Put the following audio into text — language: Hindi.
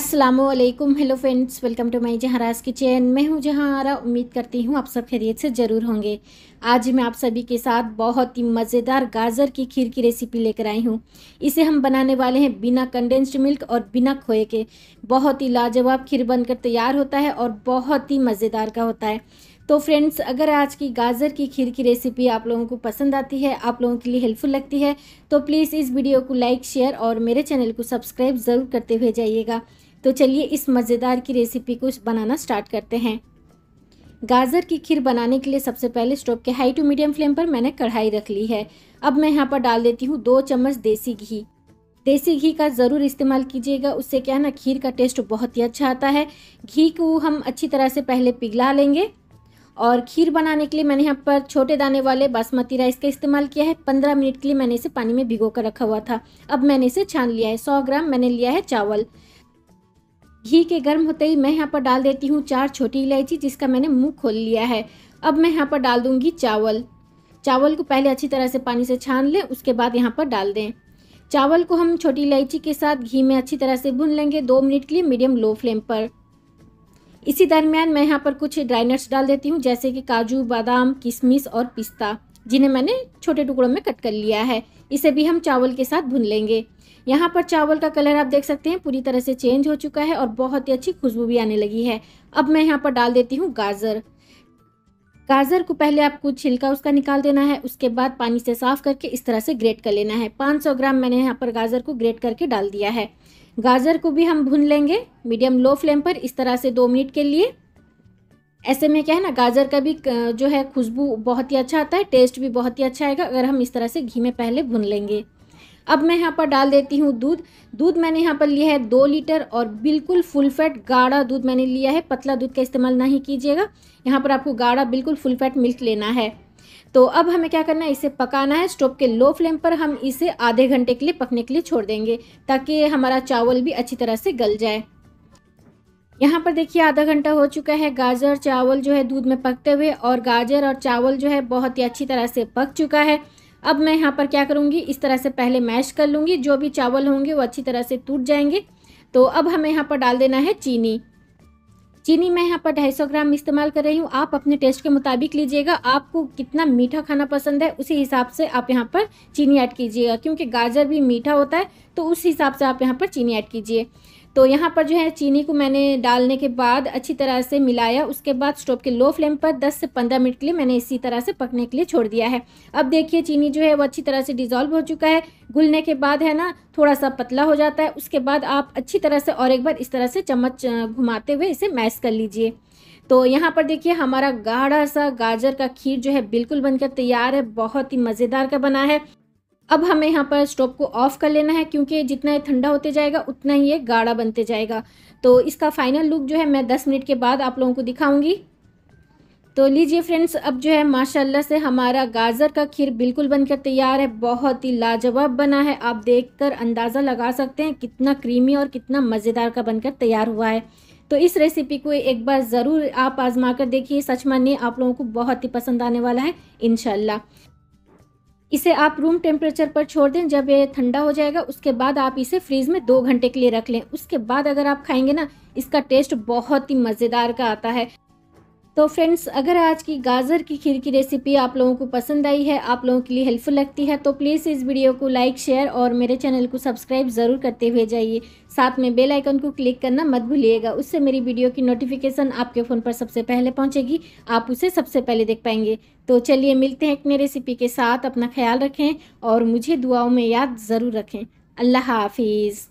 Aslam hello friends welcome to my Jahanraj kitchen मैं हूँ जहाँ आरा उम्मीद करती हूँ आप सब खैरियत से ज़रूर होंगे आज मैं आप सभी के साथ बहुत ही मज़ेदार गाजर की खीर की रेसिपी लेकर आई हूँ इसे हम बनाने वाले हैं बिना कंडेंस्ड मिल्क और बिना खोए के बहुत ही लाजवाब खीर बनकर तैयार होता है और बहुत ही मज़ेदार का होता है तो फ्रेंड्स अगर आज की गाजर की खीर की रेसिपी आप लोगों को पसंद आती है आप लोगों के लिए हेल्पफुल लगती है तो प्लीज़ इस वीडियो को लाइक शेयर और मेरे चैनल को सब्सक्राइब ज़रूर करते हुए जाइएगा तो चलिए इस मज़ेदार की रेसिपी को बनाना स्टार्ट करते हैं गाजर की खीर बनाने के लिए सबसे पहले स्टोव के हाई टू मीडियम फ्लेम पर मैंने कढ़ाई रख ली है अब मैं यहाँ पर डाल देती हूँ दो चम्मच देसी घी देसी घी का ज़रूर इस्तेमाल कीजिएगा उससे क्या है ना खीर का टेस्ट बहुत ही अच्छा आता है घी को हम अच्छी तरह से पहले पिघला लेंगे और खीर बनाने के लिए मैंने यहाँ पर छोटे दाने वाले बासमती राइस का इस्तेमाल किया है पंद्रह मिनट के लिए मैंने इसे पानी में भिगो कर रखा हुआ था अब मैंने इसे छान लिया है सौ ग्राम मैंने लिया है चावल घी के गर्म होते ही मैं यहाँ पर डाल देती हूँ चार छोटी इलायची जिसका मैंने मुँह खोल लिया है अब मैं यहाँ पर डाल दूँगी चावल चावल को पहले अच्छी तरह से पानी से छान लें उसके बाद यहाँ पर डाल दें चावल को हम छोटी इलायची के साथ घी में अच्छी तरह से भून लेंगे दो मिनट के लिए मीडियम लो फ्लेम पर इसी दरमियान मैं यहाँ पर कुछ ड्राई नट्स डाल देती हूँ जैसे कि काजू बादाम किशमिश और पिस्ता जिन्हें मैंने छोटे टुकड़ों में कट कर लिया है इसे भी हम चावल के साथ भून लेंगे यहाँ पर चावल का कलर आप देख सकते हैं पूरी तरह से चेंज हो चुका है और बहुत ही अच्छी खुशबू भी आने लगी है अब मैं यहाँ पर डाल देती हूँ गाजर गाजर को पहले आपको छिलका उसका निकाल देना है उसके बाद पानी से साफ करके इस तरह से ग्रेट कर लेना है 500 ग्राम मैंने यहाँ पर गाजर को ग्रेट करके डाल दिया है गाजर को भी हम भून लेंगे मीडियम लो फ्लेम पर इस तरह से दो मिनट के लिए ऐसे में क्या है ना गाजर का भी जो है खुशबू बहुत ही अच्छा आता है टेस्ट भी बहुत ही अच्छा आएगा अगर हम इस तरह से घी में पहले भुन लेंगे अब मैं यहाँ पर डाल देती हूँ दूध दूध मैंने यहाँ पर लिया है दो लीटर और बिल्कुल फुल फैट गाढ़ा दूध मैंने लिया है पतला दूध का इस्तेमाल नहीं कीजिएगा यहाँ पर आपको गाढ़ा बिल्कुल फुल फैट मिल्क लेना है तो अब हमें क्या करना है इसे पकाना है स्टोव के लो फ्लेम पर हम इसे आधे घंटे के लिए पकने के लिए छोड़ देंगे ताकि हमारा चावल भी अच्छी तरह से गल जाए यहाँ पर देखिए आधा घंटा हो चुका है गाजर चावल जो है दूध में पकते हुए और गाजर और चावल जो है बहुत ही अच्छी तरह से पक चुका है अब मैं यहाँ पर क्या करूँगी इस तरह से पहले मैश कर लूँगी जो भी चावल होंगे वो अच्छी तरह से टूट जाएंगे तो अब हमें यहाँ पर डाल देना है चीनी चीनी मैं यहाँ पर 250 ग्राम इस्तेमाल कर रही हूँ आप अपने टेस्ट के मुताबिक लीजिएगा आपको कितना मीठा खाना पसंद है उसी हिसाब से आप यहाँ पर चीनी ऐड कीजिएगा क्योंकि गाजर भी मीठा होता है तो उस हिसाब से आप यहाँ पर चीनी ऐड कीजिए तो यहाँ पर जो है चीनी को मैंने डालने के बाद अच्छी तरह से मिलाया उसके बाद स्टोव के लो फ्लेम पर 10 से 15 मिनट के लिए मैंने इसी तरह से पकने के लिए छोड़ दिया है अब देखिए चीनी जो है वो अच्छी तरह से डिज़ोल्व हो चुका है घुलने के बाद है ना थोड़ा सा पतला हो जाता है उसके बाद आप अच्छी तरह से और एक बार इस तरह से चम्मच घुमाते हुए इसे मैश कर लीजिए तो यहाँ पर देखिए हमारा गाढ़ा सा गाजर का खीर जो है बिल्कुल बनकर तैयार है बहुत ही मज़ेदार का बना है अब हमें यहाँ पर स्टोव को ऑफ़ कर लेना है क्योंकि जितना ये ठंडा होते जाएगा उतना ही ये गाढ़ा बनते जाएगा तो इसका फाइनल लुक जो है मैं दस मिनट के बाद आप लोगों को दिखाऊँगी तो लीजिए फ्रेंड्स अब जो है माशाल्लाह से हमारा गाजर का खीर बिल्कुल बनकर तैयार है बहुत ही लाजवाब बना है आप देखकर अंदाज़ा लगा सकते हैं कितना क्रीमी और कितना मज़ेदार का बनकर तैयार हुआ है तो इस रेसिपी को एक बार ज़रूर आप आजमा कर देखिए सच मानिए आप लोगों को बहुत ही पसंद आने वाला है इनशाला इसे आप रूम टेम्परेचर पर छोड़ दें जब ये ठंडा हो जाएगा उसके बाद आप इसे फ्रीज में दो घंटे के लिए रख लें उसके बाद अगर आप खाएंगे ना इसका टेस्ट बहुत ही मज़ेदार का आता है तो फ्रेंड्स अगर आज की गाजर की खीर की रेसिपी आप लोगों को पसंद आई है आप लोगों के लिए हेल्पफुल लगती है तो प्लीज़ इस वीडियो को लाइक शेयर और मेरे चैनल को सब्सक्राइब ज़रूर करते हुए जाइए साथ में बेल आइकन को क्लिक करना मत भूलिएगा उससे मेरी वीडियो की नोटिफिकेशन आपके फ़ोन पर सबसे पहले पहुँचेगी आप उसे सबसे पहले देख पाएंगे तो चलिए मिलते हैं एक नई रेसिपी के साथ अपना ख्याल रखें और मुझे दुआओं में याद ज़रूर रखें अल्लाह हाफिज़